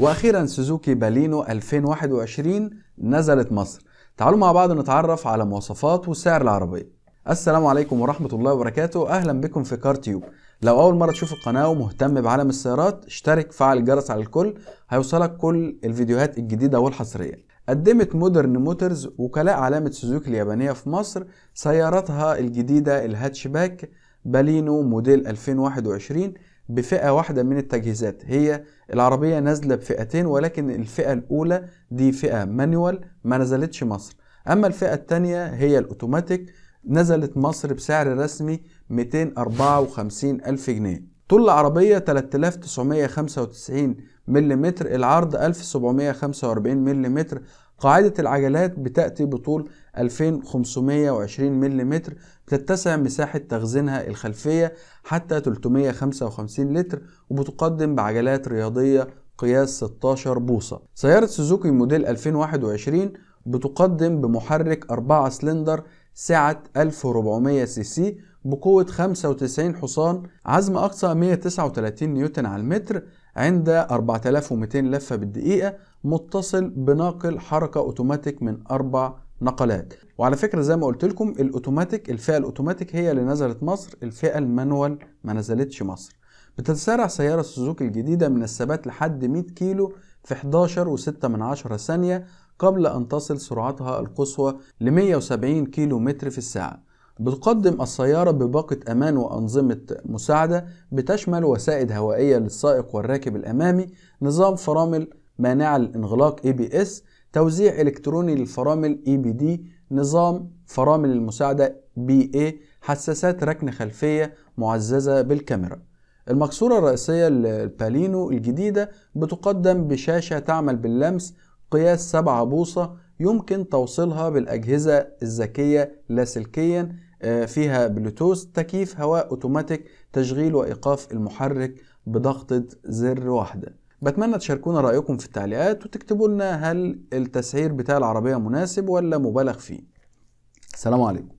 واخيرا سوزوكي بالينو 2021 نزلت مصر تعالوا مع بعض نتعرف على مواصفات وسعر العربيه السلام عليكم ورحمه الله وبركاته اهلا بكم في كار تيوب لو اول مره تشوف القناه ومهتم بعالم السيارات اشترك فعل الجرس على الكل هيوصلك كل الفيديوهات الجديده والحصريه قدمت مودرن موتورز وكلاء علامة سوزوكي اليابانية في مصر سيارتها الجديدة الهاتشباك بالينو موديل 2021 بفئة واحدة من التجهيزات هي العربية نازلة بفئتين ولكن الفئة الأولى دي فئة مانيوال ما نزلتش مصر أما الفئة الثانية هي الأوتوماتيك نزلت مصر بسعر رسمي 254 ألف جنيه طول العربية 3995 ملم العرض 1745 ملم قاعدة العجلات بتأتي بطول 2520 ملم بتتسع مساحة تخزينها الخلفية حتى 355 لتر وبتقدم بعجلات رياضية قياس 16 بوصة سيارة سوزوكي موديل 2021 بتقدم بمحرك 4 سلندر سعة 1400 سي سي بقوة 95 حصان عزم أقصى 139 نيوتن على المتر عند 4200 لفة بالدقيقة متصل بناقل حركة أوتوماتيك من أربع نقلات وعلى فكرة زي ما قلت لكم الأوتوماتيك الفئة الأوتوماتيك هي اللي نزلت مصر الفئة المانوال ما نزلتش مصر بتتسارع سيارة سوزوكي الجديدة من الثبات لحد 100 كيلو في 11 و6 من عشرة ثانية قبل أن تصل سرعتها القصوى ل 170 كيلو متر في الساعة بتقدم السيارة بباقة أمان وأنظمة مساعدة بتشمل وسائد هوائية للسائق والراكب الأمامي نظام فرامل مانعة للانغلاق ABS توزيع إلكتروني للفرامل EBD نظام فرامل المساعدة BA حساسات ركن خلفية معززة بالكاميرا المكسورة الرئيسية للبالينو الجديدة بتقدم بشاشة تعمل باللمس قياس 7 بوصة يمكن توصيلها بالأجهزة الذكية لاسلكيا آه، فيها بلوتوث تكييف هواء اوتوماتيك تشغيل وايقاف المحرك بضغطة زر واحدة بتمنى تشاركونا رأيكم في التعليقات وتكتبوا لنا هل التسعير بتاع العربية مناسب ولا مبالغ فيه السلام عليكم